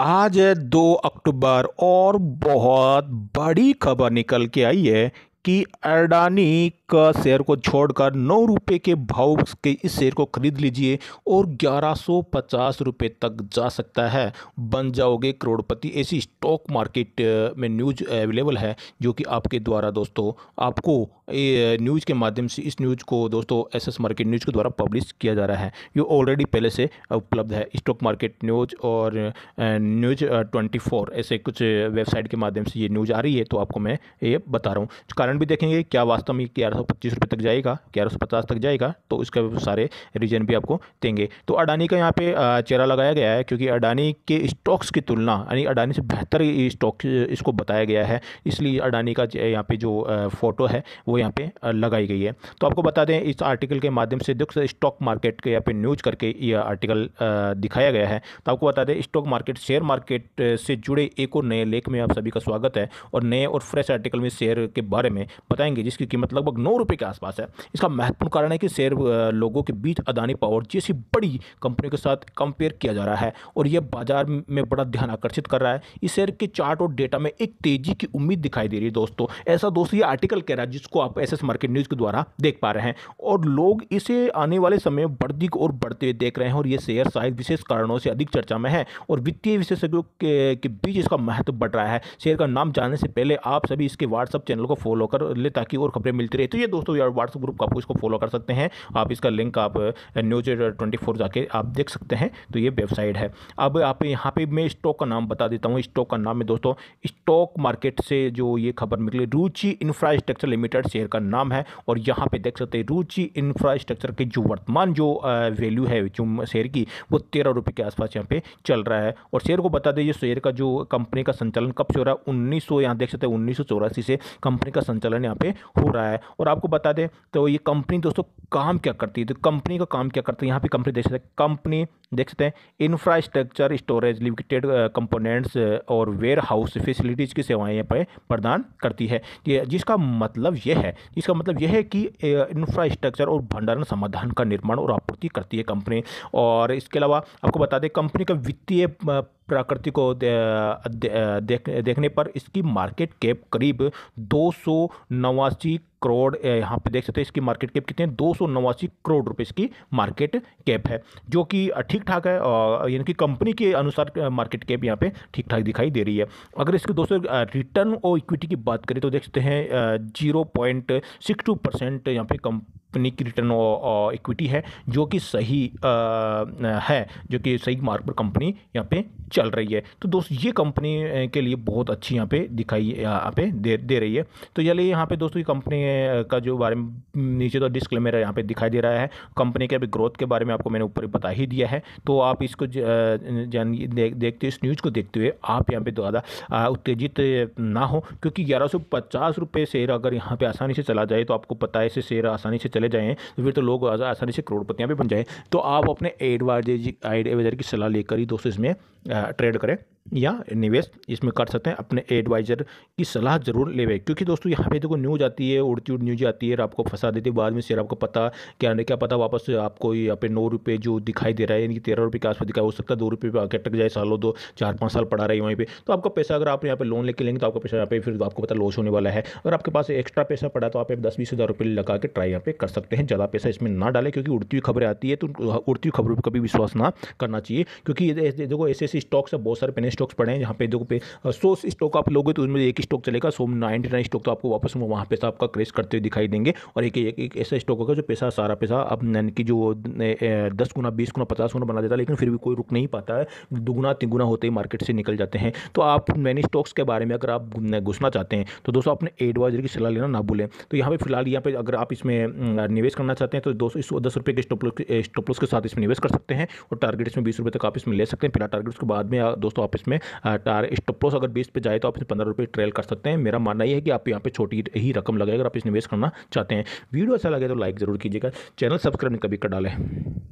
आज है दो अक्टूबर और बहुत बड़ी खबर निकल के आई है कि अडानी का शेयर को छोड़कर नौ रुपये के भाव के इस शेयर को खरीद लीजिए और ग्यारह सौ पचास रुपये तक जा सकता है बन जाओगे करोड़पति ऐसी स्टॉक मार्केट में न्यूज अवेलेबल है जो कि आपके द्वारा दोस्तों आपको न्यूज़ के माध्यम से इस न्यूज़ को दोस्तों एस एस मार्केट न्यूज़ के द्वारा पब्लिश किया जा रहा है ये ऑलरेडी पहले से उपलब्ध है स्टॉक मार्केट न्यूज़ और न्यूज़ ट्वेंटी फोर ऐसे कुछ वेबसाइट के माध्यम से ये न्यूज़ आ रही है तो आपको मैं ये बता रहा हूँ कारण भी देखेंगे क्या वास्तव में ग्यारह सौ पच्चीस रुपये तक जाएगा ग्यारह सौ पचास तक जाएगा तो उसके सारे रीजन भी आपको देंगे तो अडानी का यहाँ पे चेहरा लगाया गया है क्योंकि अडानी के स्टॉक्स की तुलना यानी अडानी से बेहतर स्टॉक इसको बताया गया है इसलिए अडानी का यहाँ पे जो फ़ोटो है वो यहाँ पे लगाई गई है तो आपको बता दें इस आर्टिकल के माध्यम से देखो स्टॉक मार्केट के यहाँ पे न्यूज करके ये आर्टिकल दिखाया गया है तो आपको बता दें स्टॉक मार्केट शेयर मार्केट से जुड़े एक और नए लेख में आप सभी का स्वागत है और नए और फ्रेश आर्टिकल में शेयर के बारे में बताएंगे जिसकी कीमत लगभग नौ रुपये के आसपास है इसका महत्वपूर्ण कारण है कि शेयर लोगों के बीच अदानी पावर जैसी बड़ी कंपनी के साथ कंपेयर किया जा रहा है और यह बाजार में बड़ा ध्यान आकर्षित कर रहा है इस शेयर के चार्ट और डेटा में एक तेजी की उम्मीद दिखाई दे रही है दोस्तों ऐसा दोस्तों ये आर्टिकल कह रहा है जिसको आप एस मार्केट न्यूज़ के द्वारा देख पा रहे हैं और लोग इसे आने वाले समय में बढ़ती और बढ़ते हुए देख रहे हैं और ये शेयर शायद विशेष कारणों से अधिक चर्चा में है और वित्तीय विशेषज्ञों के, के बीच इसका महत्व बढ़ रहा है शेयर का नाम जानने से पहले आप सभी इसके व्हाट्सअप चैनल को फॉलो कर ले ताकि और खबरें मिलती रहे तो ये दोस्तों यार व्हाट्सअप ग्रुप का आपको इसको फॉलो कर सकते हैं आप इसका लिंक आप न्यूज uh, ट्वेंटी जाके आप देख सकते हैं तो ये वेबसाइट है अब आप यहाँ पे मैं स्टॉक का नाम बता देता हूँ स्टॉक का नाम है दोस्तों स्टॉक मार्केट से जो ये खबर निकली रुचि इंफ्रास्ट्रक्चर लिमिटेड शेयर का नाम है और यहाँ पे देख सकते हैं रुचि इंफ्रास्ट्रक्चर की जो वर्तमान जो वैल्यू है जो शेयर की वो तेरह रुपये के आसपास यहाँ पे चल रहा है और शेयर को बता दें ये शेयर का जो कंपनी का संचालन कब से हो रहा है उन्नीस सौ यहाँ देख सकते हैं उन्नीस से कंपनी का संचालन यहाँ पर हो रहा है और आपको बता दें तो ये कंपनी दोस्तों काम क्या करती है तो कंपनी का काम क्या करती है यहाँ पर कंपनी देख सकते हैं कंपनी देख सकते हैं इंफ्रास्ट्रक्चर स्टोरेज लिमिटेड कंपोनेंट्स और वेयर हाउस फैसिलिटीज़ की सेवाएं यहाँ पर प्रदान करती है जिसका मतलब यह है इसका मतलब यह है कि इंफ्रास्ट्रक्चर और भंडारण समाधान का निर्माण और आपूर्ति करती है कंपनी और इसके अलावा आपको बता दें कंपनी का वित्तीय प्रकृति को दे, देख, देखने पर इसकी मार्केट कैप करीब दो सौ नवासी करोड़ यहाँ पे देख सकते हैं इसकी मार्केट कैप कितने दो सौ नवासी करोड़ रुपए इसकी मार्केट कैप है जो कि ठीक ठाक है यानी कि कंपनी के अनुसार मार्केट कैप यहाँ पे ठीक ठाक दिखाई दे रही है अगर इसके दोस्तों रिटर्न और इक्विटी की बात करें तो देख सकते हैं zero point six two percent यहाँ पे कंप कंपनी की रिटर्न इक्विटी uh, uh, है जो कि सही आ, uh, है जो कि सही मार्ग पर कंपनी यहाँ पे चल रही है तो दोस्त ये कंपनी के लिए बहुत अच्छी यहाँ पे दिखाई यहाँ पे दे दे रही है तो चलिए यहाँ पे दोस्तों ये कंपनी का जो बारे में mm, नीचे तो डिस्क्लेमर यहाँ पे दिखाई दे रहा है कंपनी के अभी ग्रोथ के बारे में आपको मैंने ऊपर बता ही दिया है तो आप इसको जान दे, देखते इस न्यूज़ को देखते हुए आप यहाँ पर ज़्यादा उत्तेजित ना हो क्योंकि ग्यारह सौ पचास रुपये शेयर अगर यहाँ पर आसानी से चला जाए तो आपको पता है इसे शेयर आसानी से चल चले जाएँ तो फिर तो लोग आसानी से करोड़पतियाँ भी बन जाएँ तो आप अपने एडवाइजर की सलाह लेकर ही दोस्तों इसमें ट्रेड करें या निवेश इसमें कर सकते हैं अपने एडवाइज़र की सलाह ज़रूर ले क्योंकि दोस्तों यहाँ पे देखो न्यूज़ आती है उड़ती उड़ न्यूज आती है और आपको फंसा देती है बाद में शेयर आपको पता क्या नहीं क्या पता वापस आपको यहाँ पे नौ रुपये जो दिखाई दे रहा है यानी कि तेरह रुपये के आसपास दिखाई हो सकता है दो रुपये आगे टक अटक जाए सालों दो चार पाँच साल पड़ा रही वहीं पर तो आपका पैसा अगर आप यहाँ पर लोन लेके लेंगे तो आपका पैसा यहाँ पे फिर आपको पता लॉस होने वाला है अगर आपके पास एक्स्ट्रा पैसा पड़ा तो आप दस बीस हज़ार रुपये लगा के ट्राई यहाँ पे कर सकते हैं ज़्यादा पैसा इसमें ना डालें क्योंकि उड़ती हुई खबरें आती है तो उड़ती हुई खबरों पर कभी विश्वास ना करना चाहिए क्योंकि देखो ऐसे ऐसे स्टॉक्स है बहुत सारे पहले स्टॉक्स पड़े हैं जहाँ पे देखो पे सौ स्टॉक आप लोगे तो उसमें एक स्टॉक चलेगा सो नाइनटी नाइन स्टॉक तो आपको वापस वहाँ पे आपका क्रेश करते हुए दिखाई देंगे और एक एक, एक ऐसा स्टॉक होगा जो पैसा सारा पैसा अब कि जो दस गुना बीस गुना पचास गुना बना देता है लेकिन फिर भी कोई रुक नहीं पाता है दुगुना तीन गुना होते ही मार्केट से निकल जाते हैं तो आप मैनी स्टॉक्स के बारे में अगर आप घुसना चाहते हैं तो दोस्तों अपने एडवाइजर की सलाह लेना ना भूलें तो यहाँ पर फिलहाल यहाँ पर अगर आप इसमें निवेश करना चाहते हैं तो दो सौ दस रुपये के स्टॉपलॉस के साथ इसमें निवेश कर सकते हैं और टारगेट इसमें बीस रुपये तक आप इसमें ले सकते हैं फिलहाल टारगेट उसके बाद में दोस्तों आप इसमें स्टॉप लॉस अगर बीस पे जाए तो आप इसमें पंद्रह रुपये ट्रेल कर सकते हैं मेरा मानना यह है कि आप यहाँ पे छोटी ही रकम लगे अगर आप इस निवेश करना चाहते हैं वीडियो अच्छा लगे तो लाइक ज़रूर कीजिएगा चैनल सब्सक्राइब कभी कर डालें